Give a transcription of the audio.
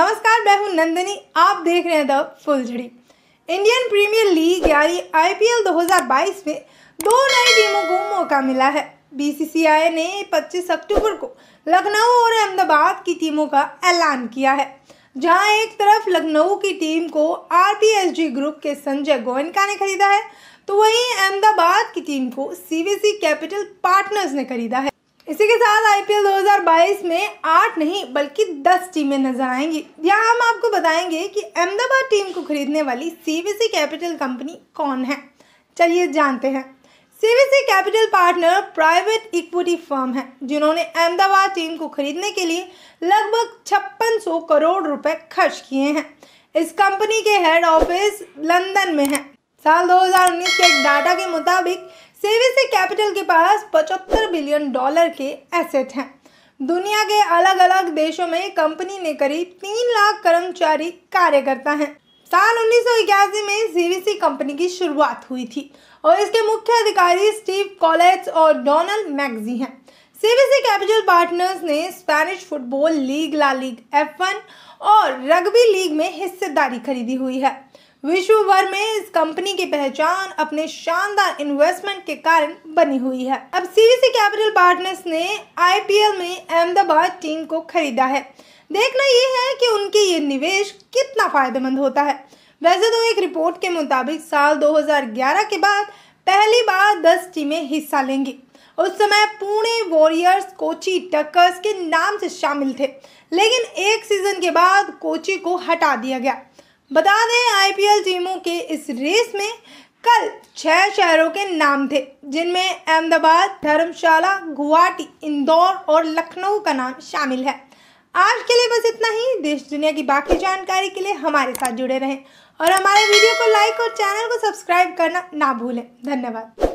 नमस्कार मैं हूं नंदनी आप देख रहे हैं द फुलझड़ी इंडियन प्रीमियर लीग यानी आईपीएल 2022 में दो नई टीमों को मौका मिला है बीसीसीआई ने 25 अक्टूबर को लखनऊ और अहमदाबाद की टीमों का ऐलान किया है जहां एक तरफ लखनऊ की टीम को आरपीएसजी ग्रुप के संजय गोयनका ने खरीदा है तो वहीं अहमदाबाद की टीम को सीवीसी कैपिटल पार्टनर्स ने खरीदा है इसी के साथ आईपीएल 2022 में आठ नहीं बल्कि दस टीमें नजर आएंगी यहाँ हम आपको बताएंगे कि अहमदाबाद टीम को खरीदने वाली सीवीसी कैपिटल कंपनी कौन है चलिए जानते हैं CVC capital partner private equity firm है जिन्होंने अहमदाबाद टीम को खरीदने के लिए लगभग छप्पन करोड़ रुपए खर्च किए हैं इस कंपनी के हेड ऑफिस लंदन में है साल 2019 के एक डाटा के मुताबिक सेविसे कैपिटल के पास 75 बिलियन डॉलर के एसेट हैं दुनिया के अलग अलग देशों में कंपनी ने करीब तीन लाख कर्मचारी कार्यकर्ता हैं साल उन्नीस में सीवीसी कंपनी की शुरुआत हुई थी और इसके मुख्य अधिकारी स्टीव कॉलेज और डोनाल्ड मैगजी हैं सीवीसी कैपिटल पार्टनर्स ने Spanish football league La Liga F और रग्बी लीग में हिस्सेदारी खरीदी हुई है विश्व भर में इस कंपनी की पहचान अपने शानदार इन्वेस्टमेंट के कारण बनी हुई है अब सीवीसी कैपिटल पार्टनर्स ने आईपीएल में अहमदाबाद टीम को खरीदा है देखना ये है कि उनके ये निवेश कितना फायदेमंद होता है वैसे तो एक रिपोर्ट के मुताबिक साल 2011 के बाद पहली बार 10 टीमें हिस्सा लेंगी उस समय पुणे वॉरियर्स कोची टक्कर्स के नाम से शामिल थे लेकिन एक सीजन के बाद कोची को हटा दिया गया बता दें आईपीएल टीमों के इस रेस में कल छह शहरों के नाम थे जिनमें अहमदाबाद धर्मशाला गुवाहाटी इंदौर और लखनऊ का नाम शामिल है आज के लिए बस इतना ही देश दुनिया की बाकी जानकारी के लिए हमारे साथ जुड़े रहें और हमारे वीडियो को लाइक और चैनल को सब्सक्राइब करना ना भूलें धन्यवाद